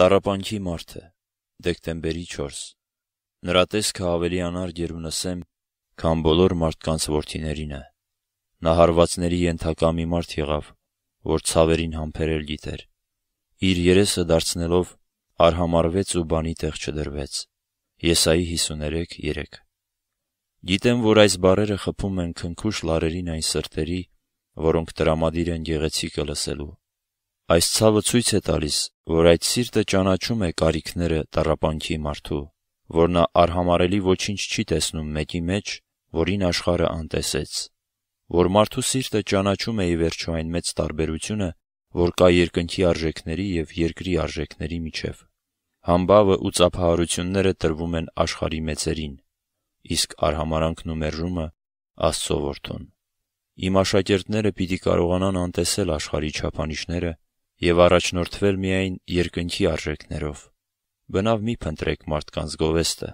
Տարապանքի մարդը, դեկտեմբերի 4։ Նրա տեսքը ավելի անարգ երբ նսեմ, քան բոլոր մարդկանց որդիներին է։ Նա հարվածների ենթակա մի մարդ եղավ, որ ցավերին համբերել գիտեր։ Իր երեսը դարձնելով արհամարվեց ու բանի տեղ չդրվեց։ Եսայի 53:3։ Գիտեմ, որ այս բարերը խփում են քնքուշ լարերին այն սրտերի, որոնք դրամադիր են գեղեցիկը լսելու Այս ցավը ցույց է տալիս, որ այդ սիրտը ճանաչում է կարիքները տառապանքի մարդու, որ նա արհամարելի ոչինչ չի տեսնում մեկի մեջ, որին աշխարհը անտեսեց, որ մարդու սիրտը ճանաչում է ի վերջո այն մեծ տարբերությունը, որ կա երկնքի արժեքների եւ երկրի արժեքների միջև։ Համբավը ու ծափահարությունները տրվում են աշխարհի մեծերին, իսկ արհամարանքն ու մերժումը Աստծո որդուն։ Իմ աշակերտները պիտի կարողանան անտեսել աշխարհի չափանիշները եւ առաջնորդվել միայն երկնքի արժեքներով։ Բնավ մի փնտրեք մարդկանց գովեստը,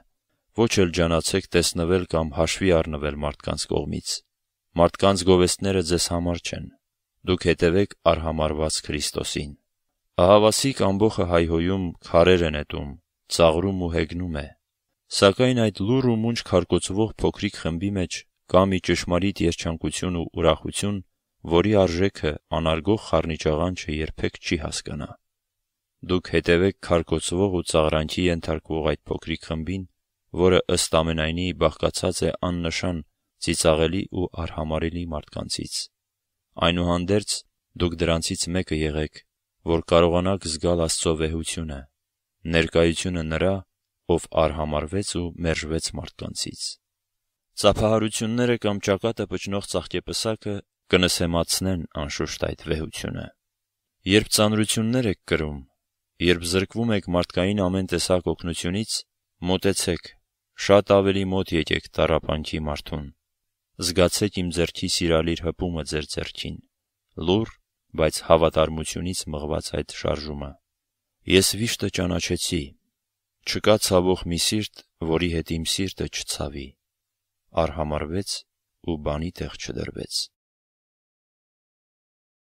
ոչ էլ ճանաչեք տեսնվել կամ հաշվի առնվել մարդկանց կողմից։ Մարդկանց գովեստները ձեզ համար չեն։ Դուք հետևեք արհամարված Քրիստոսին։ Ահավասիկ ամբողը հայհոյում քարեր են ետում, ծաղրում ու հեգնում է։ Սակայն այդ լուր ու մունջ քարկոծվող փոքրիկ խմբի մեջ կա մի ճշմարիտ երջանկություն ու ուրախություն, որի արժեքը անարգող խառնիճաղանչը երբեք չի հասկանա։ Դուք հետևեք քարկոցվող ու ծաղրանքի ենթարկվող այդ փոքրիկ խմբին, որը ըստ ամենայնի բաղկացած է աննշան ծիծաղելի ու արհամարելի մարդկանցից։ Այնուհանդերձ դուք դրանցից մեկը եղեք, որ կարողանաք զգալ Աստծո վեհությունը, ներկայությունը նրա, ով արհամարվեց ու մերժվեց մարդկանցից։ Ծափահարությունները կամ ճակատը փճնող ծաղկեպսակը կնսեմացնեն անշուշտ այդ վեհությունը։ Երբ ծանրություններ եք կրում, երբ զրկվում եք մարդկային ամեն տեսակ օգնությունից, մոտեցեք, շատ ավելի մոտ եկեք տարապանքի մարդուն։ Զգացեք իմ ձեռքի սիրալիր հպումը ձեր ձեռքին։ Լուր, բայց հավատարմությունից մղված այդ շարժումը։ Ես վիշտը ճանաչեցի։ Չկա ցավող մի սիրտ, որի հետ իմ սիրտը չցավի։ Արհամարվեց ու բանի տեղ չդրվեց։